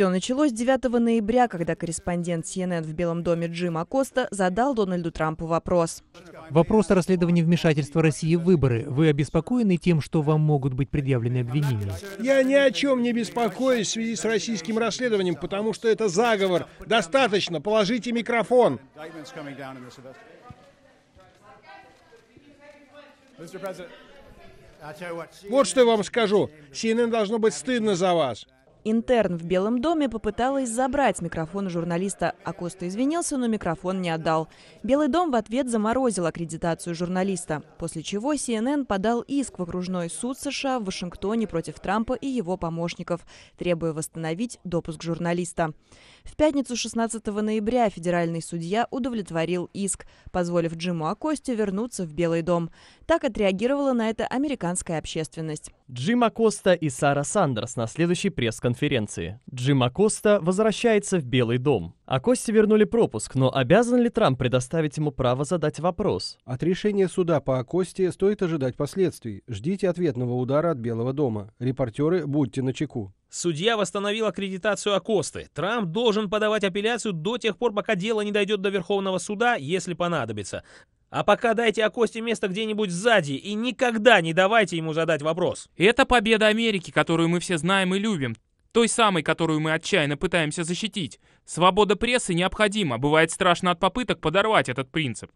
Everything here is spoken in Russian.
Все началось 9 ноября, когда корреспондент CNN в Белом доме Джим Акоста задал Дональду Трампу вопрос. Вопрос о расследовании вмешательства России в выборы. Вы обеспокоены тем, что вам могут быть предъявлены обвинения? Я ни о чем не беспокоюсь в связи с российским расследованием, потому что это заговор. Достаточно, положите микрофон. Вот что я вам скажу. CNN должно быть стыдно за вас. Интерн в Белом доме попыталась забрать микрофон журналиста. Акоста извинился, но микрофон не отдал. Белый дом в ответ заморозил аккредитацию журналиста, после чего CNN подал иск в окружной суд США в Вашингтоне против Трампа и его помощников, требуя восстановить допуск журналиста. В пятницу 16 ноября федеральный судья удовлетворил иск, позволив Джиму Акосте вернуться в Белый дом. Так отреагировала на это американская общественность. Джима Коста и Сара Сандерс на следующей пресс-конференции. Джима Коста возвращается в Белый дом. А Косте вернули пропуск, но обязан ли Трамп предоставить ему право задать вопрос? От решения суда по Косте стоит ожидать последствий. Ждите ответного удара от Белого дома. Репортеры, будьте начеку. Судья восстановил аккредитацию Акосты. Трамп должен подавать апелляцию до тех пор, пока дело не дойдет до Верховного суда, если понадобится. А пока дайте Акосте место где-нибудь сзади и никогда не давайте ему задать вопрос. Это победа Америки, которую мы все знаем и любим. Той самой, которую мы отчаянно пытаемся защитить. Свобода прессы необходима, бывает страшно от попыток подорвать этот принцип.